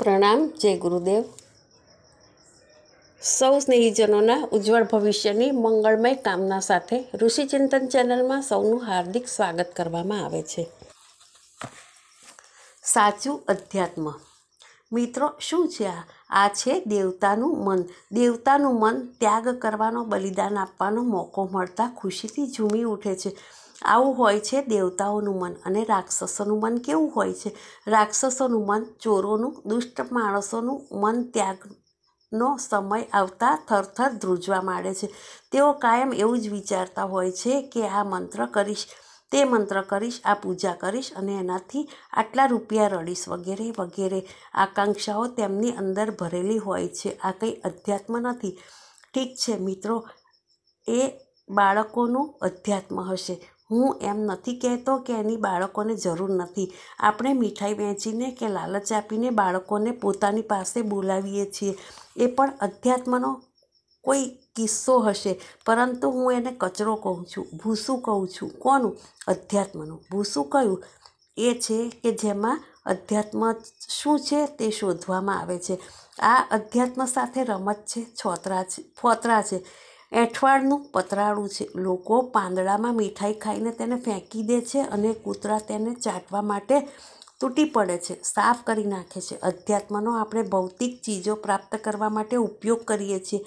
પ્રણામ જય ગુરુદેવ સૌ સ્નેહીજનોના ઉજ્જવળ ભવિષ્યની મંગળમય કામના સાથે ઋષિ ચિંતન ચેનલમાં સૌનું હાર્દિક સ્વાગત કરવામાં આવે છે સાચું અધ્યાત્મ મિત્રો શું છે આ આ છે દેવતાનું મન દેવતાનું મન ત્યાગ કરવાનો બલિદાન આપવાનો મોકો મળતા ખુશીથી ઝૂમી ઉઠે છે આવું હોય છે દેવતાઓનું મન અને રાક્ષસોનું મન કેવું હોય છે રાક્ષસોનું મન ચોરોનું દુષ્ટ માણસોનું મન ત્યાગ નો સમય આવતા થરથર ધ્રુજવા માંડે છે તેઓ કાયમ એવું જ વિચારતા હોય છે કે આ મંત્ર કરીશ તે મંત્ર કરીશ આ પૂજા કરીશ અને એનાથી આટલા રૂપિયા રડીશ વગેરે વગેરે આકાંક્ષાઓ તેમની અંદર ભરેલી હોય છે આ કંઈ અધ્યાત્મ નથી ઠીક છે મિત્રો એ બાળકોનું અધ્યાત્મ હશે હું એમ નથી કહેતો કે એની બાળકોને જરૂર નથી આપણે મીઠાઈ વહેંચીને કે લાલચ આપીને બાળકોને પોતાની પાસે બોલાવીએ છીએ એ પણ અધ્યાત્મનો કોઈ કિસ્સો હશે પરંતુ હું એને કચરો કહું છું ભૂસું કહું છું કોનું અધ્યાત્મનું ભૂસું કયું એ છે કે જેમાં અધ્યાત્મ શું છે તે શોધવામાં આવે છે આ અધ્યાત્મ સાથે રમત છે છોતરા છે ફોતરા છે એઠવાડનું પતરાળું છે લોકો પાંદડામાં મીઠાઈ ખાઈને તેને ફેંકી દે છે અને કૂતરા તેને ચાટવા માટે તૂટી પડે છે સાફ કરી નાખે છે અધ્યાત્મનો આપણે ભૌતિક ચીજો પ્રાપ્ત કરવા માટે ઉપયોગ કરીએ છીએ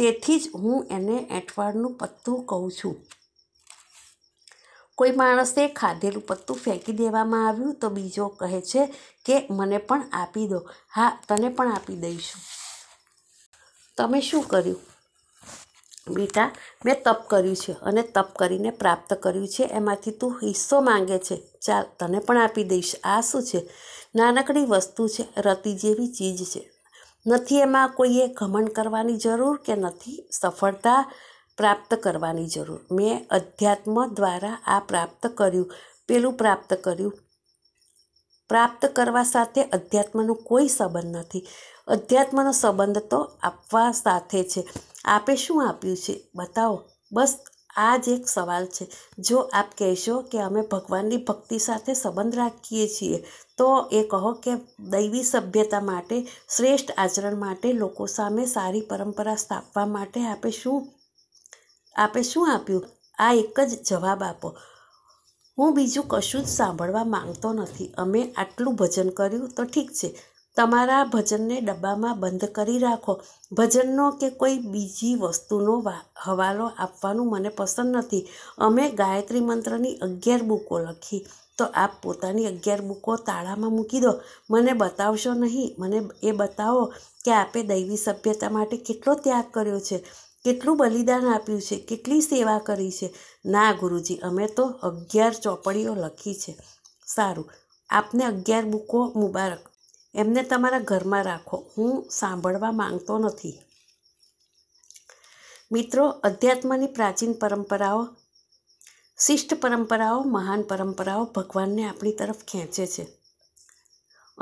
તેથી જ હું એને એઠવાડનું પત્તું કહું છું કોઈ માણસે ખાધેલું પત્તું ફેંકી દેવામાં આવ્યું તો બીજો કહે છે કે મને પણ આપી દો હા તને પણ આપી દઈશું તમે શું કર્યું બેટા મેં તપ કર્યું છે અને તપ કરીને પ્રાપ્ત કર્યું છે એમાંથી તું હિસ્સો માંગે છે ચાલ તને પણ આપી દઈશ આ શું છે નાનકડી વસ્તુ છે રતિ જેવી ચીજ છે નથી એમાં કોઈએ ઘમંડ કરવાની જરૂર કે નથી સફળતા પ્રાપ્ત કરવાની જરૂર મેં અધ્યાત્મ દ્વારા આ પ્રાપ્ત કર્યું પેલું પ્રાપ્ત કર્યું પ્રાપ્ત કરવા સાથે અધ્યાત્મનો કોઈ સંબંધ નથી અધ્યાત્મનો સંબંધ તો આપવા સાથે છે આપે શું આપ્યું છે બતાવો બસ આ જ એક સવાલ છે જો આપ કહેશો કે અમે ભગવાનની ભક્તિ સાથે સંબંધ રાખીએ છીએ તો એ કહો કે દૈવી સભ્યતા માટે શ્રેષ્ઠ આચરણ માટે લોકો સામે સારી પરંપરા સ્થાપવા માટે આપે શું આપે શું આપ્યું આ એક જ જવાબ આપો હું બીજું કશું જ સાંભળવા માંગતો નથી અમે આટલું ભજન કર્યું તો ઠીક છે તમારા ભજનને ડબ્બામાં બંધ કરી રાખો ભજનનો કે કોઈ બીજી વસ્તુનો હવાલો આપવાનું મને પસંદ નથી અમે ગાયત્રી મંત્રની અગિયાર બુકો લખી તો આપ પોતાની અગિયાર બુકો તાળામાં મૂકી દો મને બતાવશો નહીં મને એ બતાવો કે આપે દૈવી સભ્યતા માટે કેટલો ત્યાગ કર્યો છે કેટલું બલિદાન આપ્યું છે કેટલી સેવા કરી છે ના ગુરુજી અમે તો અગિયાર ચોપડીઓ લખી છે સારું આપને અગિયાર બુકો મુબારક એમને તમારા ઘરમાં રાખો હું સાંભળવા માંગતો નથી મિત્રો અધ્યાત્મની પ્રાચીન પરંપરાઓ શિષ્ટ પરંપરાઓ મહાન પરંપરાઓ ભગવાનને આપણી તરફ ખેંચે છે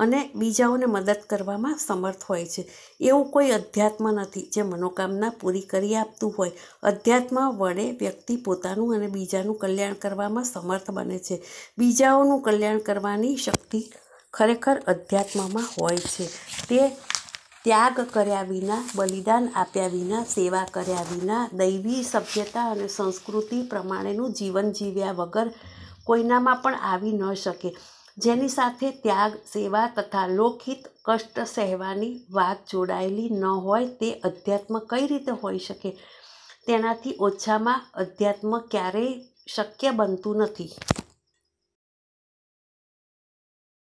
અને બીજાઓને મદદ કરવામાં સમર્થ હોય છે એવું કોઈ અધ્યાત્મ નથી જે મનોકામના પૂરી કરી આપતું હોય અધ્યાત્મ વડે વ્યક્તિ પોતાનું અને બીજાનું કલ્યાણ કરવામાં સમર્થ બને છે બીજાઓનું કલ્યાણ કરવાની શક્તિ ખરેખર અધ્યાત્મમાં હોય છે તે ત્યાગ કર્યા વિના બલિદાન આપ્યા વિના સેવા કર્યા વિના દૈવી સભ્યતા અને સંસ્કૃતિ પ્રમાણેનું જીવન જીવ્યા વગર કોઈનામાં પણ આવી ન શકે જેની સાથે ત્યાગ સેવા તથા લોકહિત કષ્ટ સહેવાની વાત જોડાયેલી ન હોય તે અધ્યાત્મ કઈ રીતે હોઈ શકે તેનાથી ઓછામાં અધ્યાત્મ ક્યારેય શક્ય બનતું નથી